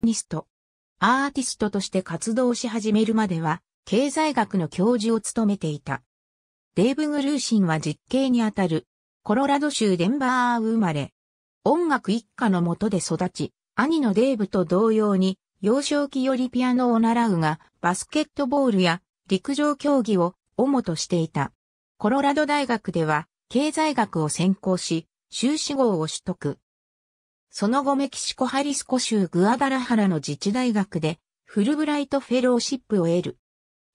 ニスト。アーティストとして活動し始めるまでは、経済学の教授を務めていた。デーブ・グルーシンは実刑にあたる、コロラド州デンバー生まれ。音楽一家のもとで育ち、兄のデーブと同様に、幼少期よりピアノを習うが、バスケットボールや陸上競技を主としていた。コロラド大学では、経済学を専攻し、修士号を取得。その後メキシコハリスコ州グアダラハラの自治大学でフルブライトフェローシップを得る。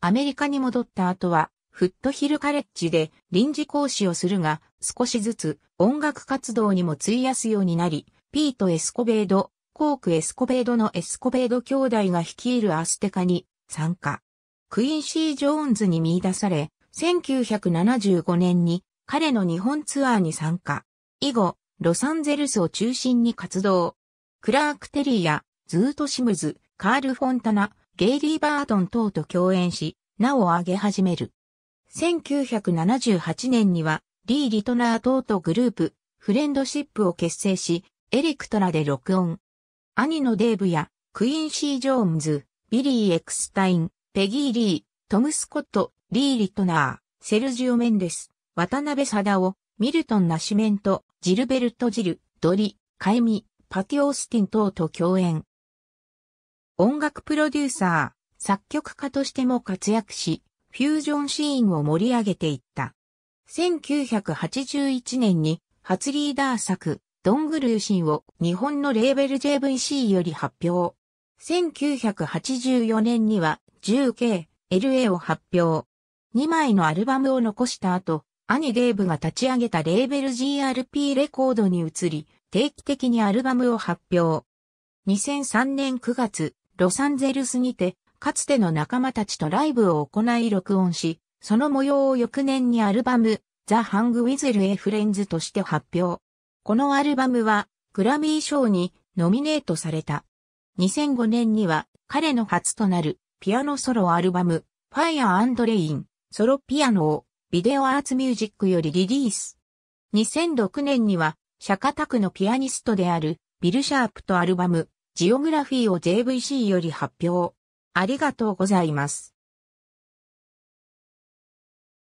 アメリカに戻った後は、フットヒルカレッジで臨時講師をするが、少しずつ音楽活動にも費やすようになり、ピート・エスコベード、コーク・エスコベードのエスコベード兄弟が率いるアステカに参加。クインシー・ジョーンズに見出され、1975年に彼の日本ツアーに参加。以後、ロサンゼルスを中心に活動。クラーク・テリーやズート・シムズ、カール・フォンタナ、ゲイリー・バートン等と共演し、名を挙げ始める。1978年には、リー・リトナー等とグループ、フレンドシップを結成し、エレクトラで録音。兄のデーブや、クインシー・ジョーンズ、ビリー・エクスタイン、ペギー・リー、トム・スコット、リー・リトナー、セルジオ・メンデス、渡辺貞夫、ミルトン・ナシメント、ジルベルト・ジル、ドリ、カエミ、パティ・オースティン等と共演。音楽プロデューサー、作曲家としても活躍し、フュージョンシーンを盛り上げていった。1981年に初リーダー作、ドングルーシンを日本のレーベル JVC より発表。1984年には 10K、LA を発表。2枚のアルバムを残した後、兄デーブが立ち上げたレーベル GRP レコードに移り、定期的にアルバムを発表。2003年9月、ロサンゼルスにて、かつての仲間たちとライブを行い録音し、その模様を翌年にアルバム、ザ・ハング・ウィズル・エ・フレンズとして発表。このアルバムは、グラミー賞にノミネートされた。2005年には、彼の初となる、ピアノソロアルバム、ファイア・アンドレイン、ソロピアノを、ビデオアーツミュージックよりリリース。2006年には、釈迦宅のピアニストである、ビル・シャープとアルバム、ジオグラフィーを JVC より発表。ありがとうございます。